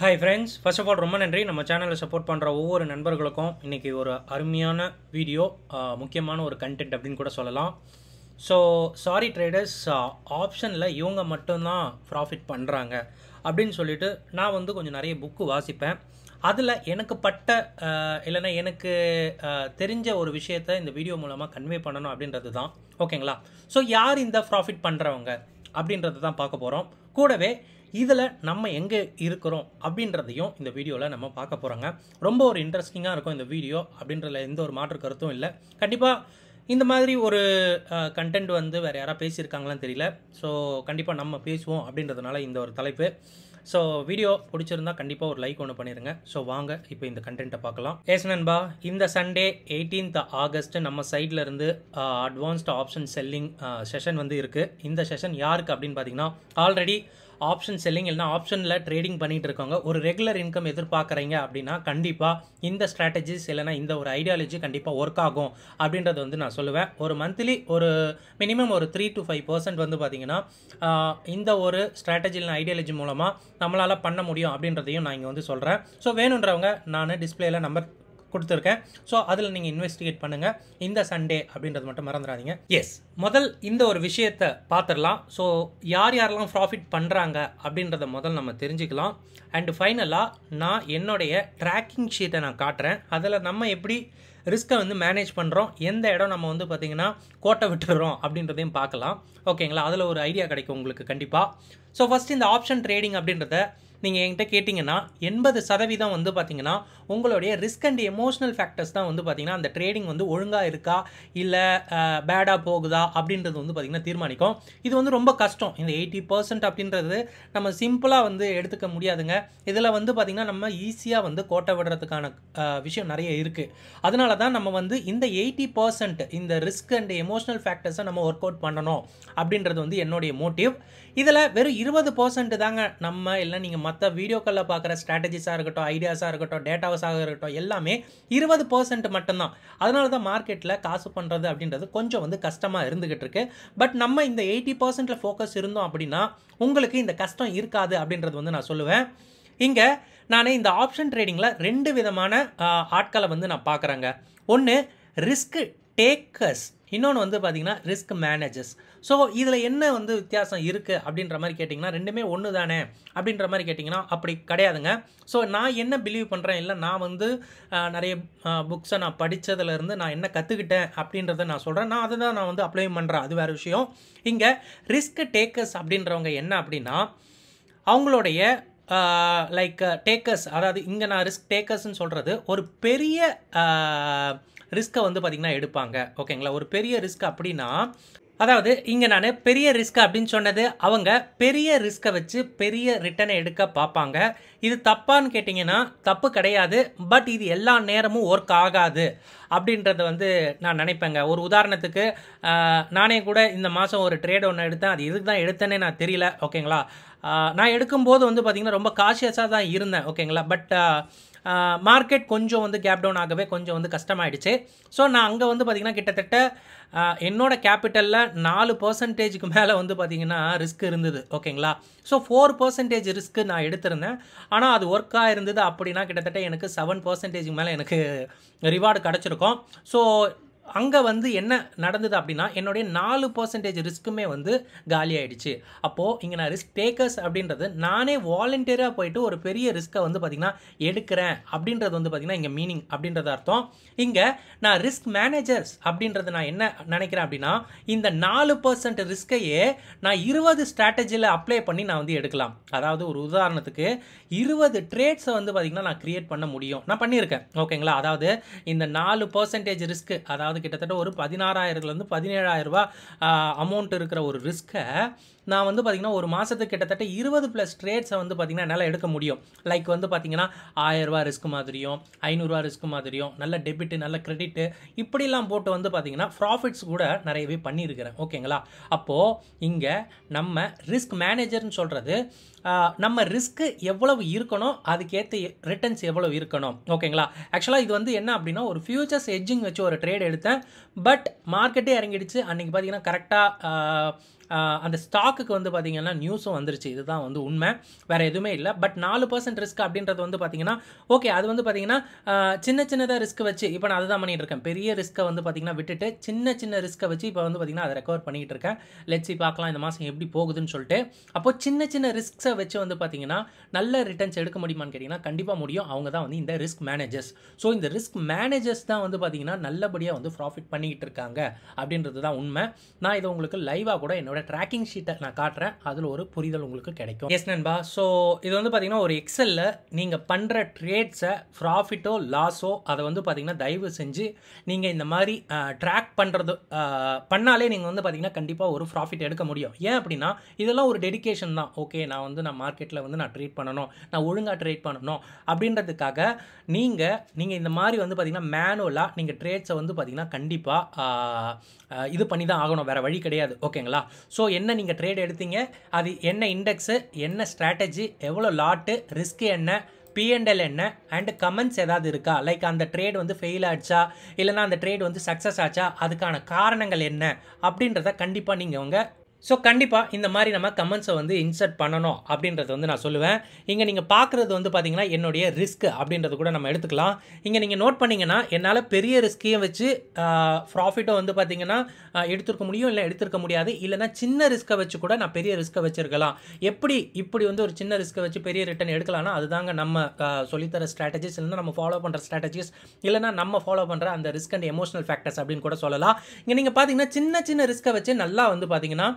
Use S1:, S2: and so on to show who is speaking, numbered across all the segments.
S1: hi friends first of all ரொம்ப நன்றி நம்ம சேனலை சப்போர்ட் பண்ணுற ஒவ்வொரு நண்பர்களுக்கும் இன்றைக்கி ஒரு அருமையான வீடியோ முக்கியமான ஒரு கண்டென்ட் அப்படின்னு கூட சொல்லலாம் ஸோ சாரி ட்ரேடர்ஸ் ஆப்ஷனில் இவங்க மட்டும்தான் ப்ராஃபிட் பண்ணுறாங்க அப்படின்னு சொல்லிட்டு நான் வந்து கொஞ்சம் நிறைய புக்கு வாசிப்பேன் அதில் எனக்கு பட்ட இல்லைன்னா எனக்கு தெரிஞ்ச ஒரு விஷயத்த இந்த வீடியோ மூலமாக கன்வே பண்ணணும் அப்படின்றது தான் ஓகேங்களா ஸோ யார் இந்த ப்ராஃபிட் பண்ணுறவங்க அப்படின்றத தான் பார்க்க போகிறோம் கூடவே இதில் நம்ம எங்கே இருக்கிறோம் அப்படின்றதையும் இந்த வீடியோவில் நம்ம பார்க்க போகிறோங்க ரொம்ப ஒரு இன்ட்ரெஸ்டிங்காக இருக்கும் இந்த வீடியோ அப்படின்றதுல எந்த ஒரு மாற்று கருத்தும் இல்லை கண்டிப்பாக இந்த மாதிரி ஒரு கண்டென்ட் வந்து வேறு யாராக பேசியிருக்காங்களான்னு தெரியல ஸோ கண்டிப்பாக நம்ம பேசுவோம் அப்படின்றதுனால இந்த ஒரு தலைப்பு ஸோ வீடியோ பிடிச்சிருந்தா கண்டிப்பாக ஒரு லைக் ஒன்று பண்ணிடுங்க ஸோ வாங்க இப்போ இந்த கண்டென்ட்டை பார்க்கலாம் எஸ் நண்பா இந்த சண்டே எயிட்டீன்த் ஆகஸ்ட் நம்ம சைடில் இருந்து அட்வான்ஸ்டு ஆப்ஷன் செல்லிங் செஷன் வந்து இருக்குது இந்த செஷன் யாருக்கு அப்படின்னு பார்த்தீங்கன்னா ஆல்ரெடி ஆப்ஷன் செல்லிங் இல்லைனா ஆப்ஷனில் ட்ரேடிங் பண்ணிகிட்டு இருக்கவங்க ஒரு ரெகுலர் இன்கம் எதிர்பார்க்குறீங்க அப்படின்னா கண்டிப்பாக இந்த ஸ்ட்ராட்டஜிஸ் இல்லைனா இந்த ஒரு ஐடியாலஜி கண்டிப்பாக ஒர்க் ஆகும் அப்படின்றத வந்து நான் சொல்லுவேன் ஒரு மந்த்லி ஒரு மினிமம் ஒரு த்ரீ டு ஃபைவ் பர்சன்ட் வந்து பார்த்திங்கன்னா இந்த ஒரு ஸ்ட்ராட்டஜி இல்லைனா ஐடியாலஜி மூலமாக நம்மளால் பண்ண முடியும் அப்படின்றதையும் நான் இங்கே வந்து சொல்கிறேன் ஸோ வேணுன்றவங்க நான் டிஸ்பிளேயில் நம்பர் கொடுத்துருக்கேன் ஸோ அதில் நீங்கள் இன்வெஸ்டிகேட் பண்ணுங்கள் இந்த சண்டே அப்படின்றது மட்டும் மறந்துடாதீங்க எஸ் முதல் இந்த ஒரு விஷயத்தை பார்த்துடலாம் ஸோ யார் யாரெல்லாம் ப்ராஃபிட் பண்ணுறாங்க அப்படின்றத முதல் நம்ம தெரிஞ்சுக்கலாம் அண்டு ஃபைனலாக நான் என்னுடைய ட்ராக்கிங் ஷீட்டை நான் காட்டுறேன் அதில் நம்ம எப்படி ரிஸ்க்கை வந்து மேனேஜ் பண்ணுறோம் எந்த இடம் நம்ம வந்து பார்த்திங்கன்னா கோட்டை விட்டுடுறோம் அப்படின்றதையும் பார்க்கலாம் ஓகேங்களா அதில் ஒரு ஐடியா கிடைக்கும் உங்களுக்கு கண்டிப்பாக ஸோ ஃபஸ்ட் இந்த ஆப்ஷன் ட்ரேடிங் அப்படின்றத நீங்கள் என்கிட்ட கேட்டிங்கன்னா எண்பது சதவீதம் வந்து பார்த்திங்கன்னா உங்களுடைய ரிஸ்க் அண்ட் எமோஷனல் ஃபேக்டர்ஸ் தான் வந்து பார்த்திங்கன்னா அந்த ட்ரேடிங் வந்து ஒழுங்காக இருக்கா இல்லை பேடாக போகுதா அப்படின்றது வந்து பார்த்திங்கன்னா தீர்மானிக்கும் இது வந்து ரொம்ப கஷ்டம் இந்த எயிட்டி பர்சன்ட் அப்படின்றது நம்ம சிம்பிளாக வந்து எடுத்துக்க முடியாதுங்க இதில் வந்து பார்த்திங்கன்னா நம்ம ஈஸியாக வந்து கோட்டை விடுறதுக்கான விஷயம் நிறைய இருக்குது அதனால தான் நம்ம வந்து இந்த எயிட்டி பர்சன்ட் இந்த ரிஸ்க் அண்ட் எமோஷனல் ஃபேக்டர்ஸை நம்ம ஒர்க் அவுட் பண்ணணும் அப்படின்றது வந்து என்னுடைய மோட்டிவ் இதில் வெறும் இருபது பர்சன்ட் தாங்க நம்ம இல்லை நீங்கள் மற்ற வீடியோக்களில் பார்க்குற ஸ்ட்ராட்டஜிஸாக இருக்கட்டும் ஐடியாஸாக இருக்கட்டும் டேட்டாஸாக இருக்கட்டும் எல்லாமே இருபது பர்சன்ட் மட்டும்தான் அதனால தான் மார்க்கெட்டில் காசு பண்ணுறது அப்படின்றது கொஞ்சம் வந்து கஷ்டமாக இருந்துக்கிட்டு இருக்கு பட் நம்ம இந்த எயிட்டி பர்சன்ட்டில் ஃபோக்கஸ் இருந்தோம் அப்படின்னா உங்களுக்கு இந்த கஷ்டம் இருக்காது அப்படின்றது வந்து நான் சொல்லுவேன் இங்கே நான் இந்த ஆப்ஷன் ட்ரேடிங்கில் ரெண்டு விதமான ஆட்களை வந்து நான் பார்க்குறேங்க ஒன்று ரிஸ்க் டேக்கர்ஸ் இன்னொன்று வந்து பார்த்திங்கன்னா ரிஸ்க் மேனேஜர்ஸ் ஸோ இதில் என்ன வந்து வித்தியாசம் இருக்குது அப்படின்ற மாதிரி கேட்டிங்கன்னா ரெண்டுமே ஒன்று தானே அப்படின்ற மாதிரி கேட்டிங்கன்னா அப்படி கிடையாதுங்க ஸோ நான் என்ன பிலீவ் பண்ணுறேன் இல்லை நான் வந்து நிறைய புக்ஸை நான் படித்ததுலேருந்து நான் என்ன கற்றுக்கிட்டேன் அப்படின்றத நான் சொல்கிறேன் நான் அதை தான் நான் வந்து அப்ளை பண்ணுறேன் அது வேறு விஷயம் இங்கே ரிஸ்க் டேக்கர்ஸ் அப்படின்றவங்க என்ன அப்படின்னா அவங்களுடைய லைக் டேக்கர்ஸ் அதாவது இங்கே நான் ரிஸ்க் டேக்கர்ஸ்ன்னு சொல்கிறது ஒரு பெரிய ரிஸ்க்கை வந்து பார்த்திங்கன்னா எடுப்பாங்க ஓகேங்களா ஒரு பெரிய ரிஸ்க் அப்படின்னா அதாவது இங்கே நான் பெரிய ரிஸ்க் அப்படின்னு சொன்னது அவங்க பெரிய ரிஸ்க்கை வச்சு பெரிய ரிட்டனை எடுக்க பார்ப்பாங்க இது தப்பான்னு கேட்டிங்கன்னா தப்பு கிடையாது பட் இது எல்லா நேரமும் ஒர்க் ஆகாது அப்படின்றத வந்து நான் நினைப்பேங்க ஒரு உதாரணத்துக்கு நானே கூட இந்த மாதம் ஒரு ட்ரேட் ஒன்று எடுத்தேன் அது இதுக்கு தான் எடுத்தேனே நான் தெரியல ஓகேங்களா நான் எடுக்கும்போது வந்து பார்த்திங்கன்னா ரொம்ப காஷியஸாக தான் இருந்தேன் ஓகேங்களா பட் மார்க்கெட் கொஞ்சம் வந்து கேப் டவுன் ஆகவே கொஞ்சம் வந்து கஷ்டமாயிடுச்சு ஸோ நான் அங்கே வந்து பார்த்திங்கன்னா கிட்டத்தட்ட என்னோடய கேபிட்டலில் நாலு பர்சன்டேஜுக்கு மேலே வந்து பார்த்திங்கன்னா ரிஸ்க் இருந்தது ஓகேங்களா ஸோ ஃபோர் பர்சன்டேஜ் ரிஸ்க்கு நான் எடுத்திருந்தேன் ஆனால் அது ஒர்க்காக இருந்தது அப்படின்னா கிட்டத்தட்ட எனக்கு செவன் பர்சன்டேஜுக்கு மேலே எனக்கு ரிவார்டு கிடச்சிருக்கும் ஸோ அங்கே வந்து என்ன நடந்தது அப்படின்னா என்னுடைய நாலு பர்சன்டேஜ் ரிஸ்க்குமே வந்து காலி ஆகிடுச்சு அப்போது இங்கே நான் ரிஸ்க் டேக்கர்ஸ் அப்படின்றது நானே வாலண்டியராக போயிட்டு ஒரு பெரிய ரிஸ்க்கை வந்து பார்த்திங்கன்னா எடுக்கிறேன் அப்படின்றது வந்து பார்த்திங்கன்னா இங்கே மீனிங் அப்படின்றது அர்த்தம் இங்கே நான் ரிஸ்க் மேனேஜர்ஸ் அப்படின்றது நான் என்ன நினைக்கிறேன் அப்படின்னா இந்த நாலு பர்சன்ட் ரிஸ்க்கையே நான் இருபது ஸ்ட்ராட்டஜியில் அப்ளை பண்ணி நான் வந்து எடுக்கலாம் அதாவது ஒரு உதாரணத்துக்கு இருபது ட்ரேட்ஸை வந்து பார்த்திங்கன்னா நான் க்ரியேட் பண்ண முடியும் நான் பண்ணியிருக்கேன் ஓகேங்களா அதாவது இந்த நாலு பர்சன்டேஜ் ரிஸ்க்கு அதாவது கிட்டத்தட்ட ஒரு பதினாறாயிரத்துலேருந்து பதினேழாயிரரூபா அமௌண்ட் இருக்கிற ஒரு ரிஸ்க்கை நான் வந்து பார்த்திங்கன்னா ஒரு மாதத்துக்கு கிட்டத்தட்ட இருபது ப்ளஸ் ட்ரேட்ஸை வந்து பார்த்திங்கன்னா என்னால் எடுக்க முடியும் லைக் வந்து பார்த்திங்கன்னா ஆயிரரூவா ரிஸ்க் மாதிரியும் ஐநூறுரூவா ரிஸ்க் மாதிரியும் நல்ல டெபிட்டு நல்ல கிரெடிட்டு இப்படிலாம் போட்டு வந்து பார்த்திங்கன்னா ப்ராஃபிட்ஸ் கூட நிறையவே பண்ணியிருக்கிறேன் ஓகேங்களா அப்போது இங்கே நம்ம ரிஸ்க் மேனேஜர்னு சொல்கிறது நம்ம ரிஸ்க்கு எவ்வளவு இருக்கணும் அதுக்கேற்ற ரிட்டர்ன்ஸ் எவ்வளவு இருக்கணும் ஓகேங்களா ஆக்சுவலாக இது வந்து என்ன அப்படின்னா ஒரு ஃபியூச்சர்ஸ் எஜ்ஜிங் வச்சு ஒரு ட்ரேட் எடுத்தேன் பட் மார்க்கெட்டே இறங்கிடுச்சு அன்றைக்கி பார்த்திங்கன்னா கரெக்டாக அந்த ஸ்டாக்குக்கு வந்து பார்த்திங்கன்னா நியூஸும் வந்துருச்சு இதுதான் வந்து உண்மை வேறு எதுவுமே இல்லை பட் நாலு பர்சன்ட் ரிஸ்க் அப்படின்றது வந்து பார்த்திங்கன்னா ஓகே அது வந்து பார்த்திங்கன்னா சின்ன சின்னதாக ரிஸ்க் வச்சு இப்போ நான் அதுதான் பண்ணிகிட்டு இருக்கேன் பெரிய ரிஸ்க்கை வந்து பார்த்திங்கன்னா விட்டுட்டு சின்ன சின்ன ரிஸ்க்கை வச்சு இப்போ வந்து பார்த்திங்கன்னா அதை ரெக்கவர் பண்ணிகிட்டு இருக்கேன் லெட்ஸி பார்க்கலாம் இந்த மாதம் எப்படி போகுதுன்னு சொல்லிட்டு அப்போது சின்ன சின்ன ரிஸ்க்ஸை வச்சு வந்து பார்த்திங்கன்னா நல்ல ரிட்டர்ன்ஸ் எடுக்க முடியுமான்னு கேட்டிங்கன்னா கண்டிப்பாக முடியும் அவங்க தான் வந்து இந்த ரிஸ்க் மேனேஜர்ஸ் ஸோ இந்த ரிஸ்க் மேனேஜர்ஸ் தான் வந்து பார்த்திங்கன்னா நல்லபடியாக வந்து ப்ராஃபிட் பண்ணிக்கிட்டு இருக்காங்க அப்படின்றது தான் உண்மை நான் இதை உங்களுக்கு லைவாக கூட என்னோட அதோட ட்ராக்கிங் ஷீட்டை நான் காட்டுறேன் அதில் ஒரு புரிதல் உங்களுக்கு கிடைக்கும் எஸ் நண்பா ஸோ இது வந்து பார்த்தீங்கன்னா ஒரு எக்ஸலில் நீங்கள் பண்ணுற ட்ரேட்ஸை ப்ராஃபிட்டோ லாஸோ அதை வந்து பார்த்தீங்கன்னா தயவு செஞ்சு நீங்கள் இந்த மாதிரி ட்ராக் பண்ணுறது பண்ணாலே நீங்கள் வந்து பார்த்தீங்கன்னா கண்டிப்பாக ஒரு ப்ராஃபிட் எடுக்க முடியும் ஏன் அப்படின்னா இதெல்லாம் ஒரு டெடிக்கேஷன் தான் ஓகே நான் வந்து நான் மார்க்கெட்டில் வந்து நான் ட்ரேட் பண்ணணும் நான் ஒழுங்காக ட்ரேட் பண்ணணும் அப்படின்றதுக்காக நீங்கள் நீங்கள் இந்த மாதிரி வந்து பார்த்தீங்கன்னா மேனுவலாக நீங்கள் ட்ரேட்ஸை வந்து பார்த்தீங்கன்னா கண்டிப்பாக இது பண்ணி தான் ஆகணும் வேறு வழி கிடையாது ஓகேங்களா ஸோ என்ன நீங்கள் ட்ரேட் எடுத்தீங்க அது என்ன இண்டெக்ஸு என்ன ஸ்ட்ராட்டஜி எவ்வளோ லாட்டு ரிஸ்க்கு என்ன பிஎன்எல் என்ன அண்டு கமெண்ட்ஸ் ஏதாவது இருக்கா லைக் அந்த ட்ரேட் வந்து ஃபெயில் ஆச்சா இல்லைனா அந்த ட்ரேட் வந்து சக்ஸஸ் ஆச்சா அதுக்கான காரணங்கள் என்ன அப்படின்றத கண்டிப்பாக நீங்கள் உங்கள் ஸோ கண்டிப்பாக இந்த மாதிரி நம்ம கமெண்ட்ஸை வந்து இன்சர்ட் பண்ணணும் அப்படின்றது வந்து நான் சொல்லுவேன் இங்கே நீங்கள் பார்க்குறது வந்து பார்த்தீங்கன்னா என்னுடைய ரிஸ்க் அப்படின்றது கூட நம்ம எடுத்துக்கலாம் இங்கே நீங்கள் நோட் பண்ணிங்கன்னா என்னால் பெரிய ரிஸ்க்கையும் வச்சு ப்ராஃபிட்டும் வந்து பார்த்தீங்கன்னா எடுத்துருக்க முடியும் இல்லை எடுத்துருக்க முடியாது இல்லைனா சின்ன ரிஸ்க்கை வச்சு கூட நான் பெரிய ரிஸ்க்கை வச்சுருக்கலாம் எப்படி இப்படி வந்து ஒரு சின்ன ரிஸ்க்கை வச்சு பெரிய ரிட்டர்ன் எடுக்கலாம்னா அதுதாங்க நம்ம சொல்லித்தர ஸ்ட்ராட்டஜிஸ் இல்லைனா நம்ம ஃபாலோ பண்ணுற ஸ்ட்ராட்டஜிஸ் இல்லைனா நம்ம ஃபாலோ பண்ணுற அந்த ரிஸ்க் அண்ட் எமோஷனல் ஃபேக்டர்ஸ் அப்படின்னு கூட சொல்லலாம் இங்கே நீங்கள் பார்த்தீங்கன்னா சின்ன சின்ன ரிஸ்க்கை வச்சு நல்லா வந்து பார்த்தீங்கன்னா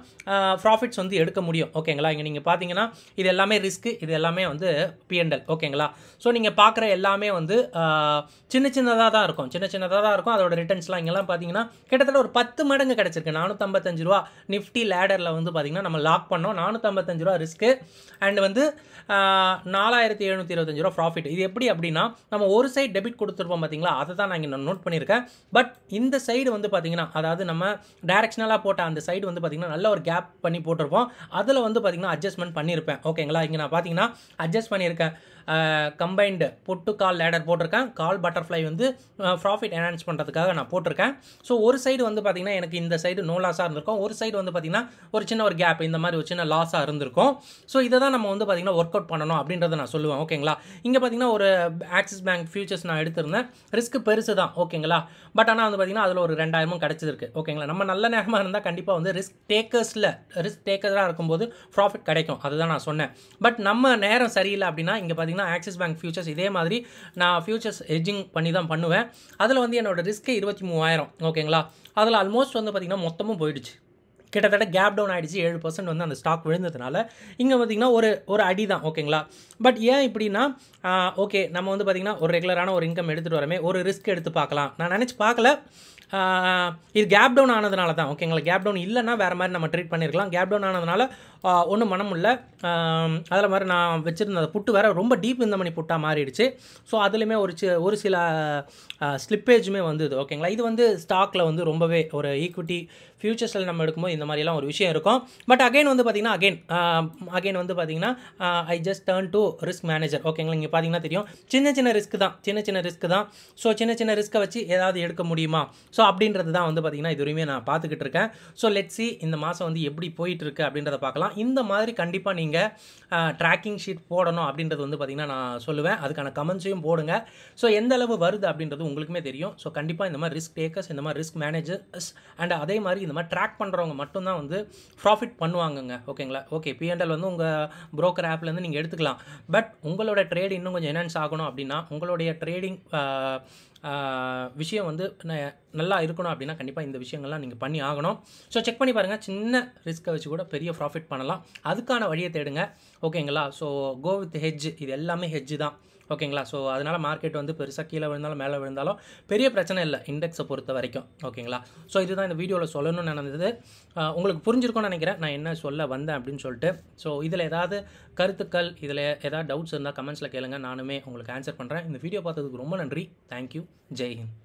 S1: ப்ராஃபிட்ஸ் வந்து எடுக்க முடியும் ஓகேங்களா இங்கே நீங்கள் பார்த்தீங்கன்னா இது எல்லாமே ரிஸ்க்கு இது எல்லாமே வந்து பிஎன்எல் ஓகேங்களா ஸோ நீங்கள் பார்க்குற எல்லாமே வந்து சின்ன சின்னதாக தான் இருக்கும் சின்ன சின்னதாக தான் இருக்கும் அதோட ரிட்டர்ன்ஸ்லாம் இங்கெல்லாம் பார்த்தீங்கன்னா கிட்டத்தட்ட ஒரு பத்து மடங்கு கிடச்சிருக்கு நானூற்றம்பத்தஞ்சு ரூபா நிஃப்டி லேடரில் வந்து பார்த்திங்கன்னா நம்ம லாக் பண்ணோம் நானூற்றம்பத்தஞ்சு ரூபா ரிஸ்க்கு அண்ட் வந்து நாலாயிரத்தி எழுநூற்றி இருபத்தஞ்சு ரூபா ப்ராஃபிட் இது எப்படி அப்படின்னா நம்ம ஒரு சைடு டெபிட் கொடுத்துருப்போம் பார்த்தீங்களா அதை தான் நான் இங்கே நோட் பண்ணியிருக்கேன் பட் இந்த சைடு வந்து பார்த்தீங்கன்னா அதாவது நம்ம டைரக்ஷனலாக போட்ட அந்த சைடு வந்து பார்த்திங்கன்னா நல்ல ஒரு ஒரு கேப் பண்ணி போட்டிருப்போம் அதில் வந்து பார்த்திங்கன்னா அட்ஜஸ்ட்மெண்ட் பண்ணியிருப்பேன் ஓகேங்களா இங்கே நான் பார்த்தீங்கன்னா அட்ஜஸ்ட் பண்ணியிருக்கேன் கம்பைன்டு புட்டு கால் லேடர் போட்டிருக்கேன் கால் பட்டர்ஃப்ளை வந்து ப்ராஃபிட் என்ஹான்ஸ் பண்ணுறதுக்காக நான் போட்டிருக்கேன் ஸோ ஒரு சைடு வந்து பார்த்திங்கன்னா எனக்கு இந்த சைடு நோ லாஸாக இருந்திருக்கும் ஒரு சைடு வந்து பார்த்திங்கன்னா ஒரு சின்ன ஒரு கேப் இந்த மாதிரி ஒரு சின்ன லாஸாக இருந்திருக்கும் ஸோ இதை தான் நம்ம வந்து பார்த்திங்கன்னா ஒர்க் அவுட் பண்ணணும் அப்படின்றத நான் சொல்லுவேன் ஓகேங்களா இங்கே பார்த்திங்கன்னா ஒரு ஆக்சிஸ் பேங்க் ஃபியூச்சர்ஸ் நான் எடுத்திருந்தேன் ரிஸ்க் பெருசு தான் ஓகேங்களா பட் ஆனால் வந்து பார்த்திங்கன்னா அதில் ஒரு ரெண்டாயிரமும் கிடச்சிருக்கு ஓகேங்களா நம்ம நல்ல நேரமாக இருந்தால் கண்டிப்பாக வந்து ரிஸ்க் டேக்கர்ஸில் ரிஸ்க் டேக்கராக இருக்கும்போது ப்ராஃபிட் கிடைக்கும் அதுதான் நான் சொன்னேன் பட் நம்ம நேரம் சரியில்லை அப்படின்னா இங்கே பார்த்திங்கன்னா பார்த்தீங்கன்னா ஆக்சிஸ் பேங்க் ஃபியூச்சர்ஸ் இதே மாதிரி நான் ஃபியூச்சர்ஸ் ஹெஜிங் பண்ணி தான் பண்ணுவேன் அதில் வந்து என்னோடய ரிஸ்க்கு இருபத்தி மூவாயிரம் ஓகேங்களா அதில் ஆல்மோஸ்ட் வந்து பார்த்திங்கன்னா மொத்தமும் போயிடுச்சு கிட்டத்தட்ட கேப் டவுன் ஆகிடுச்சு ஏழு பர்சன்ட் வந்து அந்த ஸ்டாக் விழுந்ததுனால இங்கே பார்த்திங்கன்னா ஒரு ஒரு அடி தான் ஓகேங்களா பட் ஏன் இப்படின்னா ஓகே நம்ம வந்து பார்த்திங்கன்னா ஒரு ரெகுலரான ஒரு இன்கம் எடுத்துகிட்டு வரமே ஒரு ரிஸ்க் எடுத்து பார்க்கலாம் நான் நினச்சி பார்க்கல இது கேப் டவுன் ஆனதுனால தான் ஓகேங்களா கேப் டவுன் இல்லைன்னா வேறு மாதிரி நம்ம ட்ரீட் பண்ணியிருக்கலாம் கேப் டவுன் ஆனதுனால ஒன்றும் மனம் இல்லை அதில் மாதிரி நான் வச்சுருந்த புட்டு வேறு ரொம்ப டீப் இந்த மணி புட்டாக மாறிடுச்சு ஸோ அதுலேயுமே ஒரு சி ஒரு சில ஸ்லிப்பேஜுமே வந்தது ஓகேங்களா இது வந்து ஸ்டாக்கில் வந்து ரொம்பவே ஒரு ஈக்விட்டி ஃப்யூச்சர்ஸில் நம்ம எடுக்கும்போது இந்த மாதிரிலாம் ஒரு விஷயம் இருக்கும் பட் அகைன் வந்து பார்த்திங்கன்னா அகைன் அகைன் வந்து பார்த்திங்கன்னா I just turn to risk manager ஓகேங்களா இங்கே பார்த்தீங்கன்னா தெரியும் சின்ன சின்ன ரிஸ்க் தான் சின்ன சின்ன ரிஸ்க் தான் ஸோ சின்ன சின்ன ரிஸ்க்கை வச்சு ஏதாவது எடுக்க முடியுமா ஸோ ஸோ அப்படின்றது தான் வந்து பார்த்திங்கன்னா இது வரையுமே நான் பார்த்துக்கிட்டு இருக்கேன் ஸோ லெட்ஸி இந்த மாதம் வந்து எப்படி போயிட்டுருக்கு அப்படின்றத பார்க்கலாம் இந்த மாதிரி கண்டிப்பாக நீங்கள் ட்ராக்கிங் ஷீட் போடணும் அப்படின்றது வந்து பார்த்திங்கன்னா நான் சொல்லுவேன் அதுக்கான கமெண்ட்ஸையும் போடுங்க ஸோ எந்த அளவு வருது அப்படின்றது உங்களுக்குமே தெரியும் ஸோ கண்டிப்பாக இந்த மாதிரி ரிஸ்க் டேக்கர்ஸ் இந்த மாதிரி ரிஸ்க் மேனேஜர்ஸ் அண்ட் அதே மாதிரி இந்த மாதிரி ட்ராக் பண்ணுறவங்க மட்டும்தான் வந்து ப்ராஃபிட் பண்ணுவாங்கங்க ஓகேங்களா ஓகே பிஎன்எல் வந்து உங்கள் ப்ரோக்கர் ஆப்லேருந்து நீங்கள் எடுத்துக்கலாம் பட் உங்களோட ட்ரேட் இன்னும் கொஞ்சம் என்ஹான்ஸ் ஆகணும் அப்படின்னா உங்களுடைய ட்ரேடிங் விஷயம் வந்து நல்ல நல்லா இருக்கணும் அப்படின்னா கண்டிப்பாக இந்த விஷயங்கள்லாம் நீங்கள் பண்ணி ஆகணும் ஸோ செக் பண்ணி பாருங்கள் சின்ன ரிஸ்க்கை வச்சு கூட பெரிய ப்ராஃபிட் பண்ணலாம் அதுக்கான வழியை தேடுங்க ஓகேங்களா ஸோ கோ வித் ஹெஜ் இது எல்லாமே ஹெஜ் தான் ஓகேங்களா ஸோ அதனால் மார்க்கெட் வந்து பெருசாக கீழே விழுந்தாலும் மேலே விழுந்தாலும் பெரிய பிரச்சனை இல்லை இண்டெக்ஸை பொறுத்த வரைக்கும் ஓகேங்களா ஸோ இதுதான் இந்த வீடியோவில் சொல்லணும்னு நடந்தது உங்களுக்கு புரிஞ்சிருக்கும்னு நினைக்கிறேன் நான் என்ன சொல்ல வந்தேன் அப்படின்னு சொல்லிட்டு ஸோ இதில் ஏதாவது கருத்துக்கள் இதில் ஏதாவது டவுட்ஸ் இருந்தால் கமெண்ட்ஸில் கேளுங்க நானுமே உங்களுக்கு ஆன்சர் பண்ணுறேன் இந்த வீடியோ பார்த்ததுக்கு ரொம்ப நன்றி தேங்க்யூ ஜெய்ஹிந்த்